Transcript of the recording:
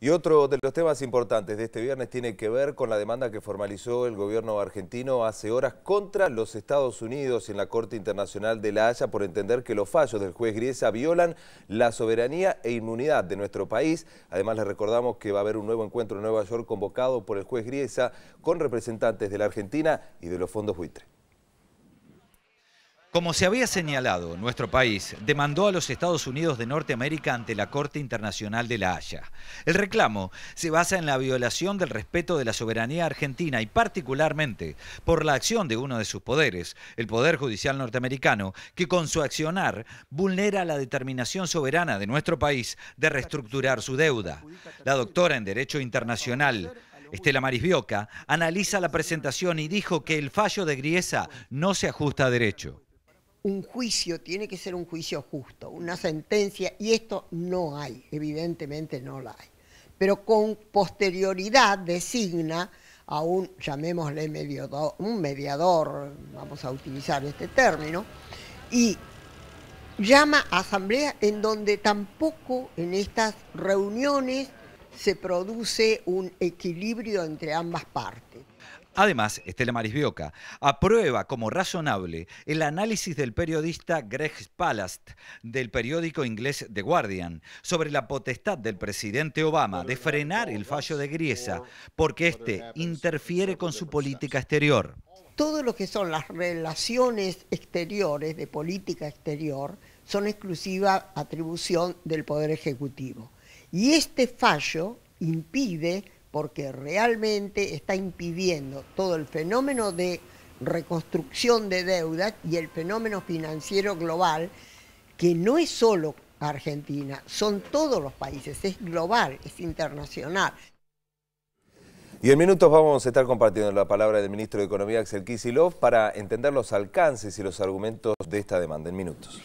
Y otro de los temas importantes de este viernes tiene que ver con la demanda que formalizó el gobierno argentino hace horas contra los Estados Unidos en la Corte Internacional de La Haya por entender que los fallos del juez Griesa violan la soberanía e inmunidad de nuestro país. Además, les recordamos que va a haber un nuevo encuentro en Nueva York convocado por el juez Griesa con representantes de la Argentina y de los fondos buitre. Como se había señalado, nuestro país demandó a los Estados Unidos de Norteamérica ante la Corte Internacional de la Haya. El reclamo se basa en la violación del respeto de la soberanía argentina y particularmente por la acción de uno de sus poderes, el Poder Judicial norteamericano, que con su accionar vulnera la determinación soberana de nuestro país de reestructurar su deuda. La doctora en Derecho Internacional, Estela Marisbioca, analiza la presentación y dijo que el fallo de Griesa no se ajusta a derecho un juicio, tiene que ser un juicio justo, una sentencia, y esto no hay, evidentemente no la hay. Pero con posterioridad designa a un, llamémosle mediador, un mediador, vamos a utilizar este término, y llama a asamblea en donde tampoco en estas reuniones se produce un equilibrio entre ambas partes. Además, Estela Marisbioca aprueba como razonable el análisis del periodista Greg Palast del periódico inglés The Guardian sobre la potestad del presidente Obama de frenar el fallo de Griesa porque este interfiere con su política exterior. Todo lo que son las relaciones exteriores de política exterior son exclusiva atribución del Poder Ejecutivo. Y este fallo impide porque realmente está impidiendo todo el fenómeno de reconstrucción de deudas y el fenómeno financiero global, que no es solo Argentina, son todos los países, es global, es internacional. Y en minutos vamos a estar compartiendo la palabra del ministro de Economía, Axel Kisilov, para entender los alcances y los argumentos de esta demanda. En minutos.